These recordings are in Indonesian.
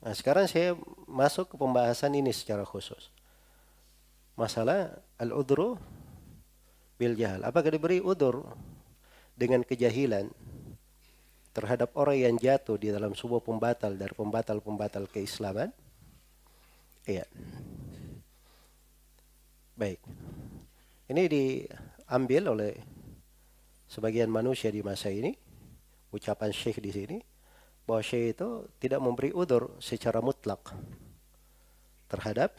Nah, sekarang saya masuk ke pembahasan ini secara khusus. Masalah al udru bil jahal. Apakah diberi udur dengan kejahilan terhadap orang yang jatuh di dalam sebuah pembatal dari pembatal-pembatal keislaman? Iya. Baik. Ini diambil oleh sebagian manusia di masa ini ucapan Syekh di sini bahwa syekh itu tidak memberi udur secara mutlak terhadap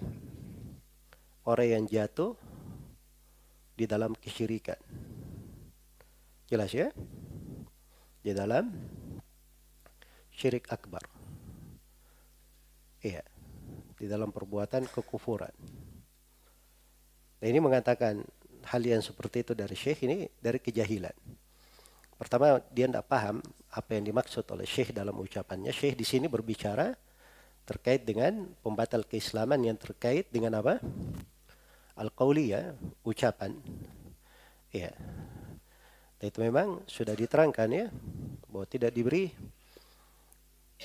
orang yang jatuh di dalam kesyirikan. Jelas ya? Di dalam syirik akbar. Iya. Di dalam perbuatan kekufuran. Nah, ini mengatakan hal yang seperti itu dari syekh ini dari kejahilan. Pertama dia tidak paham apa yang dimaksud oleh Syekh dalam ucapannya. Syekh di sini berbicara terkait dengan pembatal keislaman yang terkait dengan apa? Al-Qawli ya, ucapan. Ya. Dan itu memang sudah diterangkan ya, bahwa tidak diberi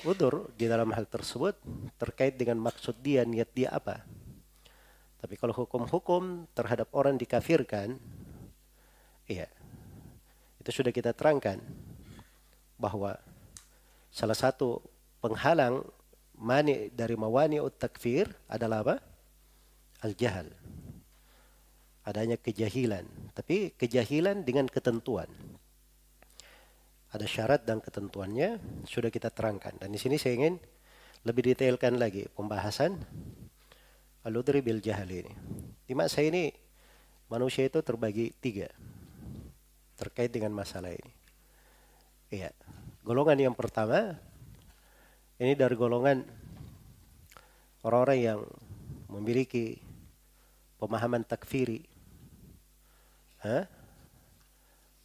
udur di dalam hal tersebut terkait dengan maksud dia, niat dia apa. Tapi kalau hukum-hukum terhadap orang dikafirkan, iya, itu sudah kita terangkan bahwa salah satu penghalang mani dari mawani ut takfir adalah apa? Al jahal. Adanya kejahilan, tapi kejahilan dengan ketentuan. Ada syarat dan ketentuannya sudah kita terangkan. Dan di sini saya ingin lebih detailkan lagi pembahasan al bil jahal ini. Di saya ini manusia itu terbagi tiga terkait dengan masalah ini. Iya, golongan yang pertama ini dari golongan orang-orang yang memiliki pemahaman takfiri.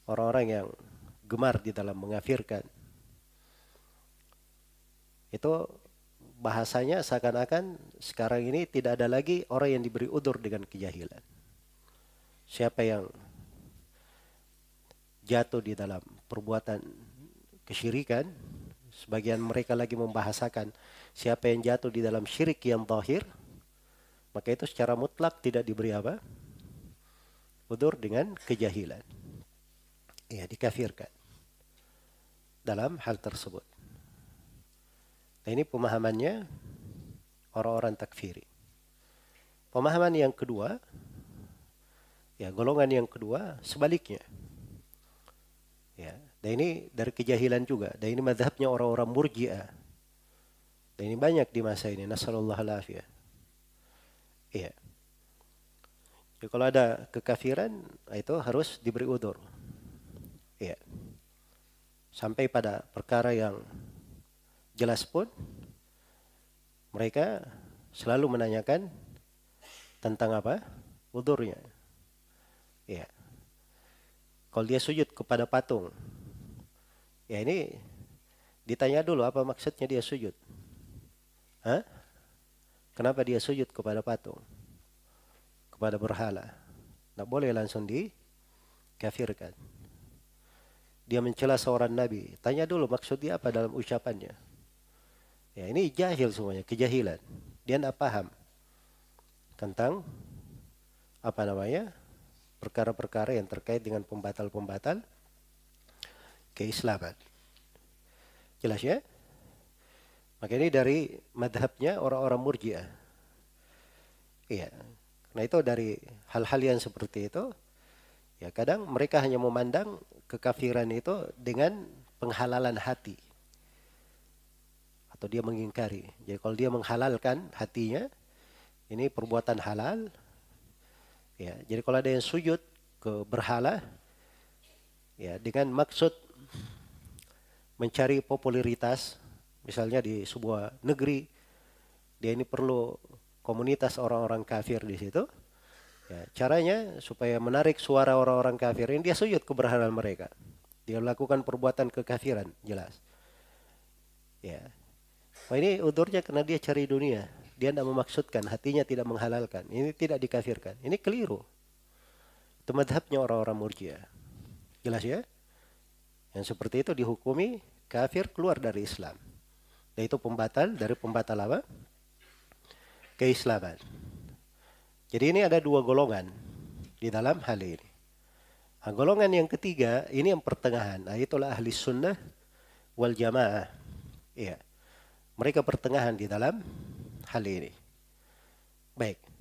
Orang-orang yang gemar di dalam mengafirkan. Itu bahasanya seakan-akan sekarang ini tidak ada lagi orang yang diberi udur dengan kejahilan. Siapa yang jatuh di dalam perbuatan kesyirikan. Sebagian mereka lagi membahasakan siapa yang jatuh di dalam syirik yang zahir, maka itu secara mutlak tidak diberi apa? Udur dengan kejahilan. Ya, dikafirkan dalam hal tersebut. Nah, ini pemahamannya orang-orang takfiri. Pemahaman yang kedua, ya golongan yang kedua sebaliknya. Ya, dan ini dari kejahilan juga. Dan ini madhabnya orang-orang murjiah. Dan ini banyak di masa ini. Nasallallahu alaihi Iya. Ya, kalau ada kekafiran itu harus diberi udur. Iya. Sampai pada perkara yang jelas pun mereka selalu menanyakan tentang apa? Udurnya. Iya. Kalau dia sujud kepada patung, ya ini ditanya dulu apa maksudnya dia sujud. Hah? Kenapa dia sujud kepada patung? Kepada berhala. Tidak boleh langsung di kafirkan. Dia mencela seorang nabi. Tanya dulu maksud dia apa dalam ucapannya. Ya ini jahil semuanya, kejahilan. Dia tidak paham tentang apa namanya perkara-perkara yang terkait dengan pembatal-pembatal keislaman. Jelas ya? Maka ini dari madhabnya orang-orang murjiah. Iya. Nah itu dari hal-hal yang seperti itu. Ya kadang mereka hanya memandang kekafiran itu dengan penghalalan hati. Atau dia mengingkari. Jadi kalau dia menghalalkan hatinya, ini perbuatan halal, Ya, jadi kalau ada yang sujud ke berhala ya dengan maksud mencari popularitas misalnya di sebuah negeri dia ini perlu komunitas orang-orang kafir di situ. Ya, caranya supaya menarik suara orang-orang kafir ini dia sujud ke berhala mereka. Dia melakukan perbuatan kekafiran, jelas. Ya. Oh, ini udurnya karena dia cari dunia. Dia tidak memaksudkan, hatinya tidak menghalalkan. Ini tidak dikafirkan. Ini keliru. Itu madhabnya orang-orang murjia. Jelas ya? Yang seperti itu dihukumi kafir keluar dari Islam. yaitu pembatal dari pembatal apa? Keislaman. Jadi ini ada dua golongan di dalam hal ini. Nah, golongan yang ketiga ini yang pertengahan. Nah, itulah ahli sunnah wal jamaah. Iya. Mereka pertengahan di dalam hal ini. Baik.